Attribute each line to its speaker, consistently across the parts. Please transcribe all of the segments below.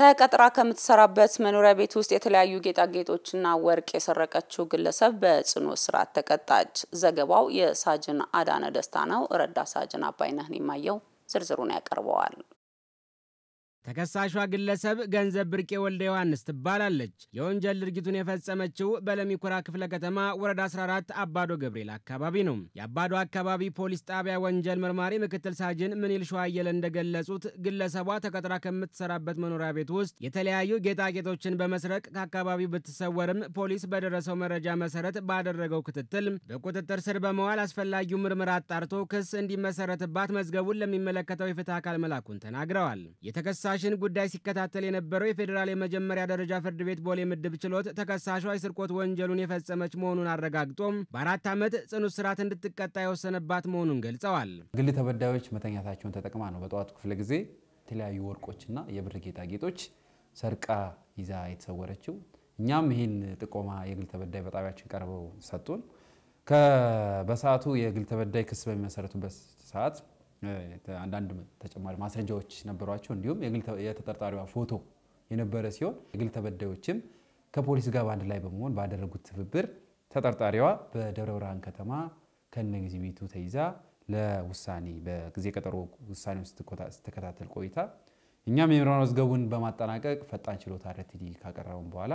Speaker 1: ተቀጥራ ከምትሰራበት መኖሪያ ቤት ውስጥ የተለያዩ ጌጣጌጦችና ወርቅ የሰረቀችው ግለሰብ በጽኑ እስራት ተቀጣች። ዘገባው የሳጅን አዳነ ደስታ ነው። ረዳ ሳጅን አባይነህ የማየው ዝርዝሩን ያቀርበዋል።
Speaker 2: ተከሳሿ ግለሰብ ገንዘብ ብርቄ ወልደ ዮሐንስ ትባላለች። የወንጀል ድርጊቱን የፈጸመችው በለሚኩራ ክፍለ ከተማ ወረዳ 14 አባዶ ገብርኤል አካባቢ ነው። የአባዶ አካባቢ ፖሊስ ጣቢያ ወንጀል መርማሪ ምክትል ሳጅን ምንል ሸዋየለ እንደገለጹት ግለሰቧ ተቀጥራ ከምትሰራበት መኖሪያ ቤት ውስጥ የተለያዩ ጌጣጌጦችን በመስረቅ ከአካባቢው ብትሰወርም ፖሊስ በደረሰው መረጃ መሰረት ባደረገው ክትትል በቁጥጥር ስር በመዋል አስፈላጊው ምርመራ አጣርቶ ክስ እንዲመሰረትባት መዝገቡን ለሚመለከተው የፍትህ አካል መላኩን ተናግረዋል። የተከሳሽን ጉዳይ ሲከታተል የነበረው የፌዴራል የመጀመሪያ ደረጃ ፍርድ ቤት ቦሌ ምድብ ችሎት ተከሳሿ የስርቆት ወንጀሉን የፈጸመች መሆኑን አረጋግጦም በአራት ዓመት ጽኑ እስራት እንድትቀጣ የወሰነባት መሆኑን ገልጸዋል።
Speaker 1: ግል ተበዳዮች መተኛታቸውን ተጠቅማ ነው በጠዋቱ ክፍለ ጊዜ የተለያዩ ወርቆችና የብር ጌጣጌጦች ሰርቃ ይዛ የተሰወረችው። እኛም ይህን ጥቆማ የግል ተበዳይ በጣቢያችን ቀርበው ሰጡን። በሰዓቱ የግል ተበዳይ ክስ በሚመሰረቱበት ሰዓት አንዳንድ ተጨማሪ ማስረጃዎች ነበሯቸው። እንዲሁም የተጠርጣሪዋ ፎቶ የነበረ ሲሆን የግል ተበዳዮችም ከፖሊስ ጋር በአንድ ላይ በመሆን ባደረጉት ትብብር ተጠርጣሪዋ በደብረ ብርሃን ከተማ ከነጊዜ ቤቱ ተይዛ ለውሳኔ በጊዜ ቀጠሮ ውሳኔ ስትከታተል ቆይታ እኛም የምርመራ መዝገቡን በማጠናቀቅ ፈጣን ችሎት አርቲዲ ካቀረበም በኋላ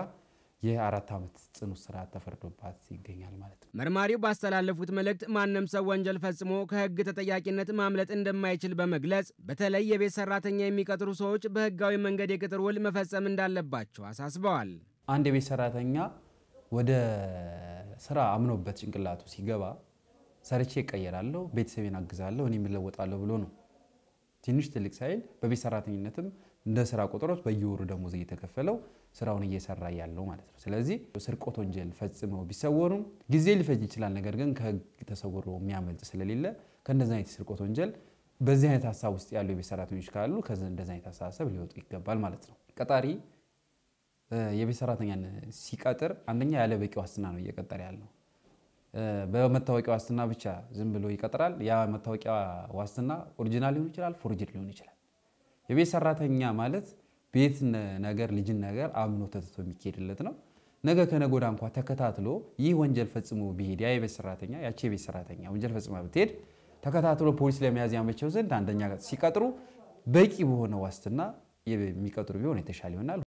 Speaker 1: የአራት ዓመት ጽኑ እስራት ተፈርዶባት ይገኛል ማለት
Speaker 2: ነው። መርማሪው ባስተላለፉት መልእክት ማንም ሰው ወንጀል ፈጽሞ ከህግ ተጠያቂነት ማምለጥ እንደማይችል በመግለጽ በተለይ የቤት ሰራተኛ የሚቀጥሩ ሰዎች በህጋዊ መንገድ የቅጥር ውል መፈጸም እንዳለባቸው አሳስበዋል። አንድ የቤት ሰራተኛ
Speaker 1: ወደ ስራ አምኖበት ጭንቅላቱ ሲገባ ሰርቼ እቀየራለሁ፣ ቤተሰቤን አግዛለሁ፣ እኔም እለወጣለሁ ብሎ ነው ትንሽ ትልቅ ሳይል በቤት ሰራተኝነትም እንደ ስራ ቁጥሮት በየወሩ ደሞዝ እየተከፈለው ስራውን እየሰራ ያለው ማለት ነው። ስለዚህ ስርቆት ወንጀል ፈጽመው ቢሰወሩም ጊዜ ሊፈጅ ይችላል። ነገር ግን ከህግ ተሰውሮ የሚያመልጥ ስለሌለ ከእንደዚህ አይነት ስርቆት ወንጀል በዚህ አይነት ሀሳብ ውስጥ ያሉ የቤት ሰራተኞች ካሉ እንደዚህ አይነት አስተሳሰብ ሊወጡ ይገባል ማለት ነው። ቀጣሪ የቤት ሰራተኛን ሲቀጥር አንደኛ ያለ በቂ ዋስትና ነው እየቀጠረ ያለው። በመታወቂያ ዋስትና ብቻ ዝም ብሎ ይቀጥራል። ያ መታወቂያ ዋስትና ኦሪጂናል ሊሆን ይችላል፣ ፎርጅድ ሊሆን ይችላል። የቤት ሰራተኛ ማለት ቤት ነገር ልጅን ነገር አምኖ ተትቶ የሚካሄድለት ነው። ነገ ከነጎዳ እንኳ ተከታትሎ ይህ ወንጀል ፈጽሞ ቢሄድ ያ የቤት ሰራተኛ ያቺ የቤት ሰራተኛ ወንጀል ፈጽማ ብትሄድ ተከታትሎ ፖሊስ ለመያዝ ያመቸው ዘንድ አንደኛ ሲቀጥሩ በቂ በሆነ ዋስትና የሚቀጥሩ ቢሆን የተሻለ ይሆናል።